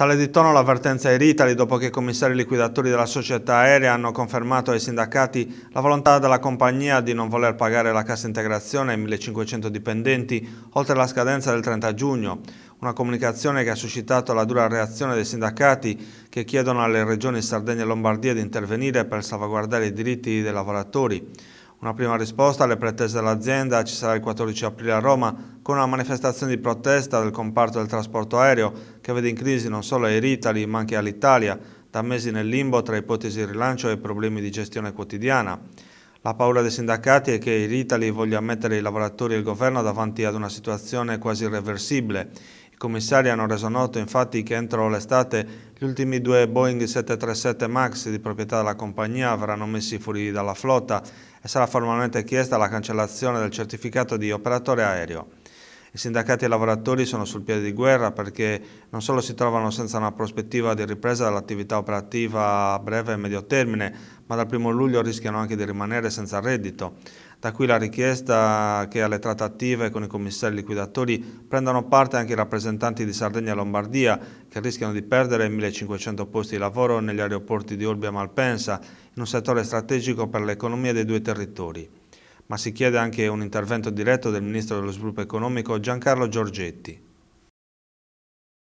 Sale di tono l'avvertenza Air Italy dopo che i commissari liquidatori della società aerea hanno confermato ai sindacati la volontà della compagnia di non voler pagare la cassa integrazione ai 1500 dipendenti oltre la scadenza del 30 giugno. Una comunicazione che ha suscitato la dura reazione dei sindacati che chiedono alle regioni Sardegna e Lombardia di intervenire per salvaguardare i diritti dei lavoratori. Una prima risposta alle pretese dell'azienda ci sarà il 14 aprile a Roma con una manifestazione di protesta del comparto del trasporto aereo che vede in crisi non solo Air Italy ma anche all'Italia, da mesi nel limbo tra ipotesi di rilancio e problemi di gestione quotidiana. La paura dei sindacati è che Air Italy voglia mettere i lavoratori e il governo davanti ad una situazione quasi irreversibile i commissari hanno reso noto infatti che entro l'estate gli ultimi due Boeing 737 MAX di proprietà della compagnia verranno messi fuori dalla flotta e sarà formalmente chiesta la cancellazione del certificato di operatore aereo. I sindacati e i lavoratori sono sul piede di guerra perché non solo si trovano senza una prospettiva di ripresa dell'attività operativa a breve e medio termine, ma dal 1 luglio rischiano anche di rimanere senza reddito. Da qui la richiesta che alle trattative con i commissari liquidatori prendano parte anche i rappresentanti di Sardegna e Lombardia che rischiano di perdere 1500 posti di lavoro negli aeroporti di Olbia e Malpensa in un settore strategico per l'economia dei due territori ma si chiede anche un intervento diretto del Ministro dello Sviluppo Economico Giancarlo Giorgetti.